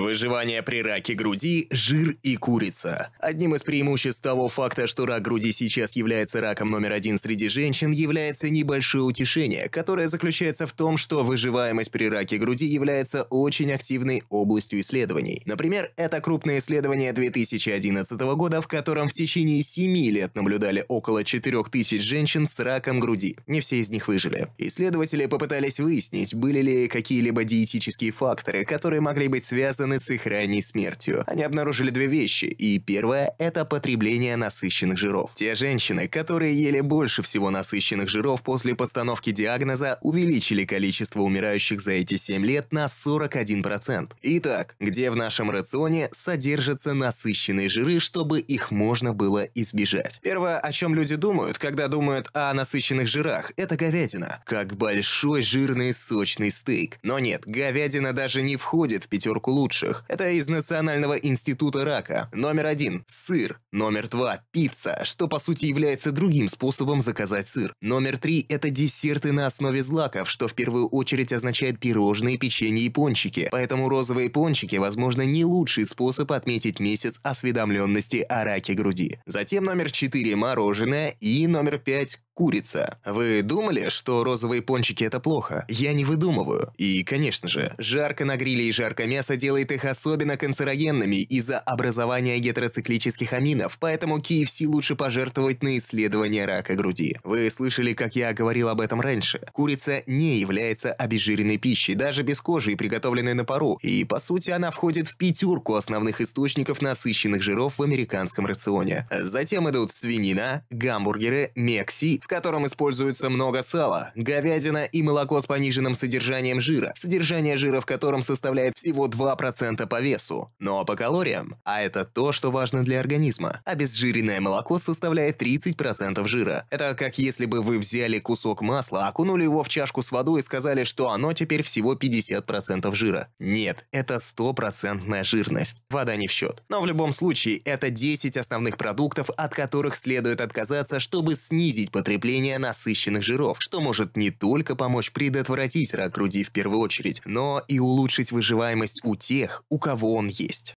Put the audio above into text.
Выживание при раке груди – жир и курица. Одним из преимуществ того факта, что рак груди сейчас является раком номер один среди женщин, является небольшое утешение, которое заключается в том, что выживаемость при раке груди является очень активной областью исследований. Например, это крупное исследование 2011 года, в котором в течение 7 лет наблюдали около 4000 женщин с раком груди. Не все из них выжили. Исследователи попытались выяснить, были ли какие-либо диетические факторы, которые могли быть связаны связаны с их ранней смертью. Они обнаружили две вещи, и первое – это потребление насыщенных жиров. Те женщины, которые ели больше всего насыщенных жиров после постановки диагноза, увеличили количество умирающих за эти 7 лет на 41%. Итак, где в нашем рационе содержатся насыщенные жиры, чтобы их можно было избежать? Первое, о чем люди думают, когда думают о насыщенных жирах, это говядина. Как большой жирный сочный стейк. Но нет, говядина даже не входит в пятерку лучших лучших. Это из Национального института рака. Номер один – сыр. Номер два – пицца, что по сути является другим способом заказать сыр. Номер три – это десерты на основе злаков, что в первую очередь означает пирожные, печенье и пончики. Поэтому розовые пончики, возможно, не лучший способ отметить месяц осведомленности о раке груди. Затем номер четыре – мороженое и номер пять курица. Вы думали, что розовые пончики это плохо? Я не выдумываю. И, конечно же, жарко на гриле и жарко мясо делает их особенно канцерогенными из-за образования гетероциклических аминов, поэтому KFC лучше пожертвовать на исследование рака груди. Вы слышали, как я говорил об этом раньше. Курица не является обезжиренной пищей, даже без кожи и приготовленной на пару, и по сути она входит в пятерку основных источников насыщенных жиров в американском рационе. Затем идут свинина, гамбургеры, мекси, в котором используется много сала, говядина и молоко с пониженным содержанием жира, содержание жира в котором составляет всего 2% по весу, но ну а по калориям, а это то, что важно для организма. Обезжиренное молоко составляет 30% жира. Это как если бы вы взяли кусок масла, окунули его в чашку с водой и сказали, что оно теперь всего 50% жира. Нет, это стопроцентная жирность. Вода не в счет. Но в любом случае, это 10 основных продуктов, от которых следует отказаться, чтобы снизить потребление потребления насыщенных жиров, что может не только помочь предотвратить рак груди в первую очередь, но и улучшить выживаемость у тех, у кого он есть.